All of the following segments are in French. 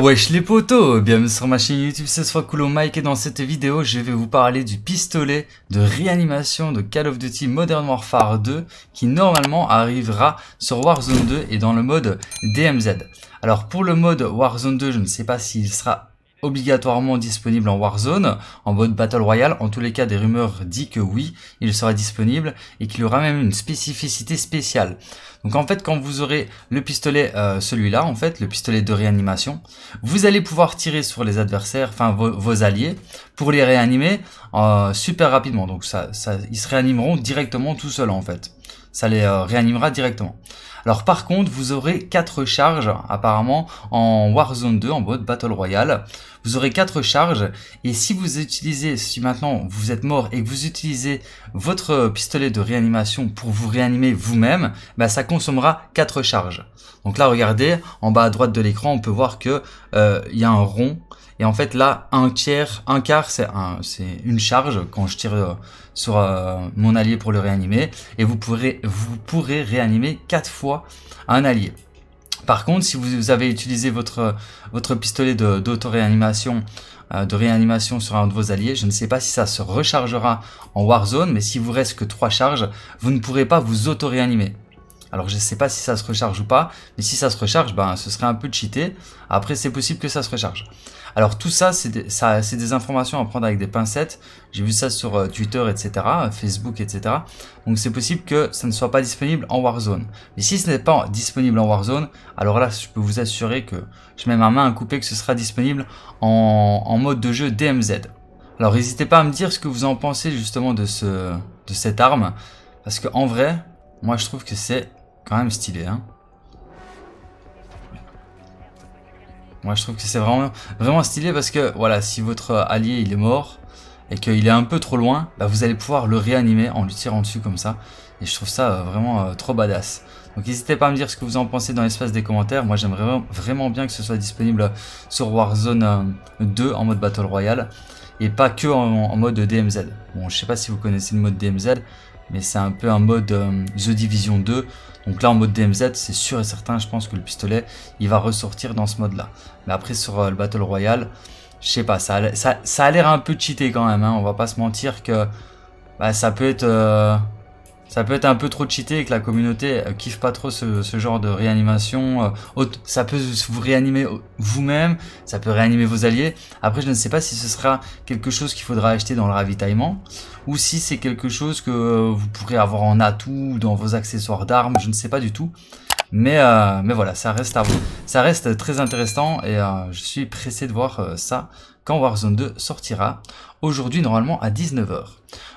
Wesh les potos, bienvenue sur ma chaîne YouTube, c'est fois Mike et dans cette vidéo je vais vous parler du pistolet de réanimation de Call of Duty Modern Warfare 2 qui normalement arrivera sur Warzone 2 et dans le mode DMZ. Alors pour le mode Warzone 2 je ne sais pas s'il sera obligatoirement disponible en Warzone, en mode Battle Royale. En tous les cas, des rumeurs disent que oui, il sera disponible et qu'il aura même une spécificité spéciale. Donc en fait, quand vous aurez le pistolet, euh, celui-là, en fait, le pistolet de réanimation, vous allez pouvoir tirer sur les adversaires, enfin vos, alliés, pour les réanimer euh, super rapidement. Donc ça, ça, ils se réanimeront directement tout seuls en fait ça les euh, réanimera directement. Alors par contre, vous aurez 4 charges apparemment en Warzone 2 en mode Battle Royale. Vous aurez 4 charges et si vous utilisez, si maintenant vous êtes mort et que vous utilisez votre pistolet de réanimation pour vous réanimer vous-même, bah, ça consommera 4 charges. Donc là regardez, en bas à droite de l'écran, on peut voir que euh, il y a un rond et en fait, là, un tiers, un quart, c'est une charge quand je tire euh, sur euh, mon allié pour le réanimer. Et vous pourrez, vous pourrez réanimer quatre fois un allié. Par contre, si vous avez utilisé votre, votre pistolet d'auto-réanimation, euh, de réanimation sur un de vos alliés, je ne sais pas si ça se rechargera en Warzone, mais si vous reste que trois charges, vous ne pourrez pas vous auto-réanimer. Alors je ne sais pas si ça se recharge ou pas, mais si ça se recharge, ben, ce serait un peu cheaté. Après, c'est possible que ça se recharge. Alors tout ça, c'est des, des, informations à prendre avec des pincettes. J'ai vu ça sur euh, Twitter, etc., Facebook, etc. Donc c'est possible que ça ne soit pas disponible en Warzone. Mais si ce n'est pas disponible en Warzone, alors là, je peux vous assurer que je mets ma main à couper que ce sera disponible en, en mode de jeu DMZ. Alors n'hésitez pas à me dire ce que vous en pensez justement de, ce, de cette arme. Parce que en vrai, moi je trouve que c'est quand même stylé, hein. Moi, je trouve que c'est vraiment, vraiment stylé parce que, voilà, si votre allié, il est mort et qu'il est un peu trop loin, bah, vous allez pouvoir le réanimer en lui tirant dessus comme ça. Et je trouve ça euh, vraiment euh, trop badass. Donc n'hésitez pas à me dire ce que vous en pensez dans l'espace des commentaires. Moi j'aimerais vraiment bien que ce soit disponible sur Warzone 2 euh, en mode Battle Royale et pas que en, mode DMZ. Bon je sais pas si vous connaissez le mode DMZ mais c'est un peu un mode euh, The Division 2. Donc là en mode DMZ, c'est sûr et certain, je pense que le pistolet, il va ressortir dans ce mode-là. Mais après sur euh, le Battle Royale, je sais pas, ça a, ça, a l'air un peu cheaté quand même, On hein. on va pas se mentir que bah, ça peut être... Euh, ça peut être un peu trop cheaté et que la communauté euh, kiffe pas trop ce, genre de réanimation. Euh, ça peut vous réanimer vous-même, ça peut réanimer vos alliés. Après, je ne sais pas si ce sera quelque chose qu'il faudra acheter dans le ravitaillement ou si c'est quelque chose que euh, vous pourrez avoir en atout dans vos accessoires d'armes. Je ne sais pas du tout. Mais, euh, mais voilà, ça reste, à, ça reste très intéressant et euh, je suis pressé de voir euh, ça quand Warzone 2 sortira. Aujourd'hui, normalement, à 19h.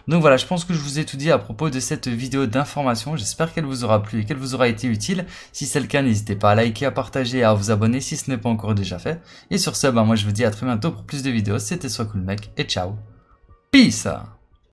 Donc voilà, je pense que je vous ai tout dit à propos de cette vidéo d'information. J'espère qu'elle vous aura plu et qu'elle vous aura été utile. Si c'est le cas, n'hésitez pas à liker, à partager et à vous abonner si ce n'est pas encore déjà fait. Et sur ce, ben, moi je vous dis à très bientôt pour plus de vidéos. C'était Soit Cool Mec et ciao. Peace